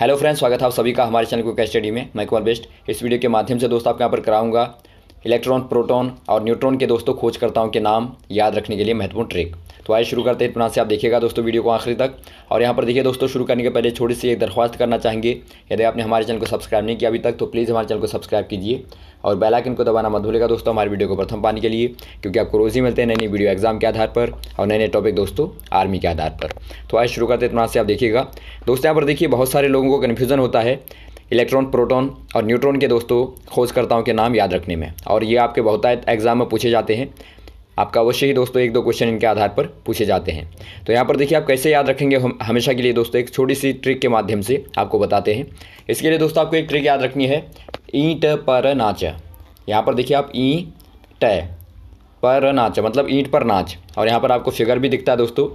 hello friends स्वागत है आप सभी का हमारे चैनल को स्टडी में मैं कुमार बेस्ट इस वीडियो के माध्यम से दोस्तों आपके यहाँ पर कराऊंगा इलेक्ट्रॉन प्रोटॉन और न्यूट्रॉन के दोस्तों खोजकर्ताओं के नाम याद रखने के लिए महत्वपूर्ण ट्रिक तो आइए शुरू करते हैं इतना से आप देखिएगा दोस्तों वीडियो को आखिरी तक और यहाँ पर देखिए दोस्तों शुरू करने के पहले छोटी सी एक दरख्वास्त करना चाहेंगे यदि आपने हमारे चैनल को सब्सक्राइब नहीं किया अभी तक तो प्लीज़ हमारे चैनल को सब्सक्राइब कीजिए और बेलाइकन को दबाना मत भूलेगा दोस्तों हमारे वीडियो को प्रथम पाने के लिए क्योंकि आपको रोज़ ही मिलते हैं नई नई वीडियो एग्जाम के आधार पर और नए नए टॉपिक दोस्तों आर्मी के आधार पर तो आज शुरू करते इतना से आप देखिएगा दोस्तों यहाँ पर देखिए बहुत सारे लोगों को कन्फ्यूज़न होता है इलेक्ट्रॉन प्रोटॉन और न्यूट्रॉन के दोस्तों खोजकर्ताओं के नाम याद रखने में और ये आपके बहुत एग्ज़ाम में पूछे जाते हैं आपका अवश्य ही दोस्तों एक दो क्वेश्चन इनके आधार पर पूछे जाते हैं तो यहाँ पर देखिए आप कैसे याद रखेंगे हम हमेशा के लिए दोस्तों एक छोटी सी ट्रिक के माध्यम से आपको बताते हैं इसके लिए दोस्तों आपको एक ट्रिक याद रखनी है ईंट पर नाच यहाँ पर देखिए आप ई ट पर नाच मतलब ईंट पर नाच और यहाँ पर आपको फिगर भी दिखता है दोस्तों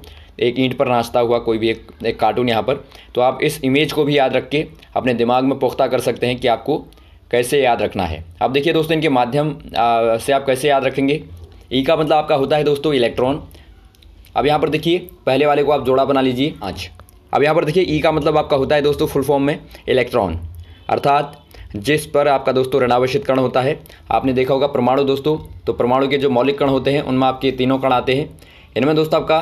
एक ईंट पर नाचता हुआ कोई भी एक एक कार्टून यहाँ पर तो आप इस इमेज को भी याद रख के अपने दिमाग में पुख्ता कर सकते हैं कि आपको कैसे याद रखना है अब देखिए दोस्तों इनके माध्यम से आप कैसे याद रखेंगे ई e का मतलब आपका होता है दोस्तों इलेक्ट्रॉन अब यहाँ पर देखिए पहले वाले को आप जोड़ा बना लीजिए आज अब यहाँ पर देखिए ई e का मतलब आपका होता है दोस्तों फुल फॉर्म में इलेक्ट्रॉन अर्थात जिस पर आपका दोस्तों ऋणावेशित कण होता है आपने देखा होगा परमाणु दोस्तों तो परमाणु के जो मौलिक कण होते हैं उनमें आपके तीनों कण आते हैं इनमें दोस्तों आपका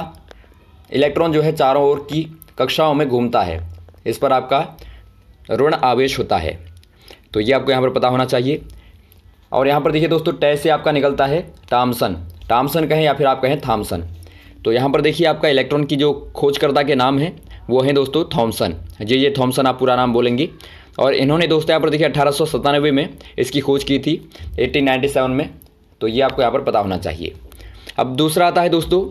इलेक्ट्रॉन जो है चारों ओर की कक्षाओं में घूमता है इस पर आपका ऋण आवेश होता है तो ये आपको यहाँ पर पता होना चाहिए और यहाँ पर देखिए दोस्तों टै से आपका निकलता है टामसन टामसन कहें या फिर आप कहें थामसन तो यहाँ पर देखिए आपका इलेक्ट्रॉन की जो खोजकर्ता के नाम हैं वो हैं दोस्तों थॉमसन जे ये थॉमसन आप पूरा नाम बोलेंगी और इन्होंने दोस्तों यहाँ पर देखिए अठारह में इसकी खोज की थी 1897 में तो ये आपको यहाँ पर पता होना चाहिए अब दूसरा आता है दोस्तों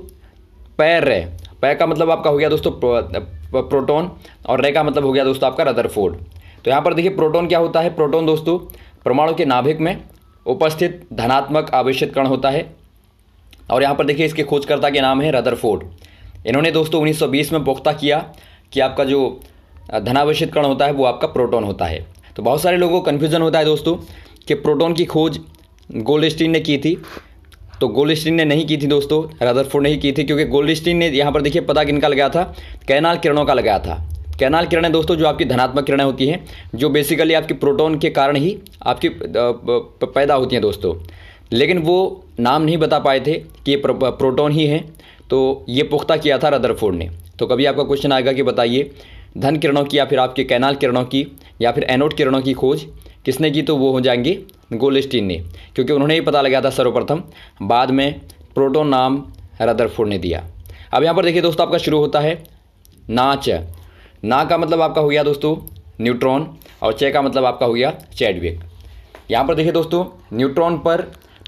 पैर रे पैर का मतलब आपका हो गया दोस्तों प्रो, प्रोटोन और रे का मतलब हो गया दोस्तों आपका रदरफोर्ड तो यहाँ पर देखिए प्रोटोन क्या होता है प्रोटोन दोस्तों परमाणु के नाभिक में उपस्थित धनात्मक आवेशित कण होता है और यहाँ पर देखिए इसके खोजकर्ता के नाम है रदरफोर्ड इन्होंने दोस्तों 1920 में पुख्ता किया कि आपका जो धनावेशित कण होता है वो आपका प्रोटॉन होता है तो बहुत सारे लोगों को कन्फ्यूज़न होता है दोस्तों कि प्रोटॉन की खोज गोल्डस्टीन ने की थी तो गोल्डस्टीन ने नहीं की थी दोस्तों रदरफोर्ड ने ही की थी क्योंकि गोल्डस्टीन ने यहाँ पर देखिए पता किनका लगाया था कैनाल किरणों का लगाया था कैनाल किरणें दोस्तों जो आपकी धनात्मक किरणें होती हैं जो बेसिकली आपकी प्रोटोन के कारण ही आपकी पैदा होती हैं दोस्तों लेकिन वो नाम नहीं बता पाए थे कि ये प्रोटोन ही हैं तो ये पुख्ता किया था रदरफोर्ड ने तो कभी आपका क्वेश्चन आएगा कि बताइए धन किरणों की या फिर आपके कैनाल किरणों की या फिर एनोड किरणों की खोज किसने की तो वो हो जाएंगे गोलस्टीन ने क्योंकि उन्होंने ही पता लगाया था सर्वप्रथम बाद में प्रोटोन नाम रदरफोर्ड ने दिया अब यहाँ पर देखिए दोस्तों आपका शुरू होता है नाच ना का मतलब आपका हो गया दोस्तों न्यूट्रॉन और चे का मतलब आपका हो गया चैडविक यहाँ पर देखिए दोस्तों न्यूट्रॉन पर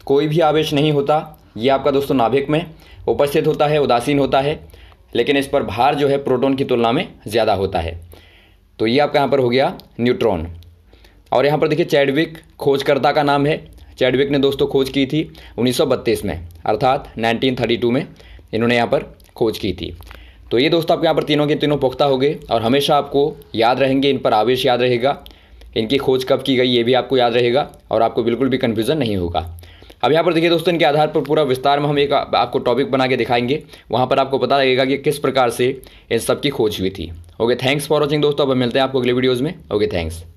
कोई भी आवेश नहीं होता ये आपका दोस्तों नाभिक में उपस्थित होता है उदासीन होता है लेकिन इस पर भार जो है प्रोटॉन की तुलना में ज़्यादा होता है तो ये आपका यहाँ पर हो गया न्यूट्रॉन और यहाँ पर देखिए चैडविक खोजकर्ता का नाम है चैडविक ने दोस्तों खोज की थी 1932 में अर्थात 1932 में इन्होंने यहाँ पर खोज की थी तो ये दोस्तों आपके यहाँ पर तीनों के तीनों पुख्ता हो गए और हमेशा आपको याद रहेंगे इन पर आवेश याद रहेगा इनकी खोज कब की गई ये भी आपको याद रहेगा और आपको बिल्कुल भी कन्फ्यूज़न नहीं होगा अब यहाँ पर देखिए दोस्तों इनके आधार पर पूरा विस्तार में हम एक आपको टॉपिक बना के दिखाएंगे वहाँ पर आपको पता लगेगा कि किस प्रकार से इन सब की खोज हुई थी ओके थैंक्स फॉर वॉचिंग दोस्तों अब मिलते हैं आपको अगले वीडियोज़ में ओके थैंक्स